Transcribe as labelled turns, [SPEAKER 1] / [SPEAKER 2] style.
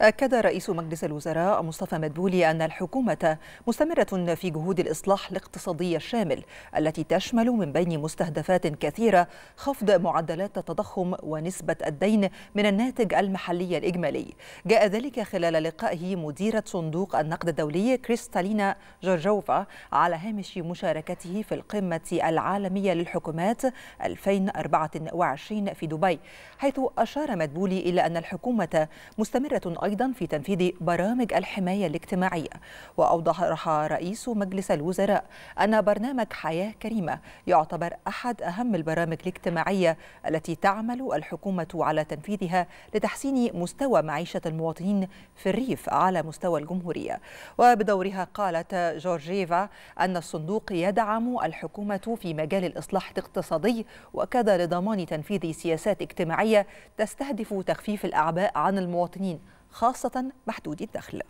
[SPEAKER 1] أكد رئيس مجلس الوزراء مصطفى مدبولي أن الحكومة مستمرة في جهود الإصلاح الاقتصادي الشامل التي تشمل من بين مستهدفات كثيرة خفض معدلات التضخم ونسبة الدين من الناتج المحلي الإجمالي جاء ذلك خلال لقائه مديرة صندوق النقد الدولي كريستالينا جورجوفا على هامش مشاركته في القمة العالمية للحكومات 2024 في دبي حيث أشار مدبولي إلى أن الحكومة مستمرة أيضا في تنفيذ برامج الحماية الاجتماعية وأوضح رئيس مجلس الوزراء أن برنامج حياة كريمة يعتبر أحد أهم البرامج الاجتماعية التي تعمل الحكومة على تنفيذها لتحسين مستوى معيشة المواطنين في الريف على مستوى الجمهورية وبدورها قالت جورجيفا أن الصندوق يدعم الحكومة في مجال الإصلاح الاقتصادي وكذا لضمان تنفيذ سياسات اجتماعية تستهدف تخفيف الأعباء عن المواطنين خاصة محدودي الدخل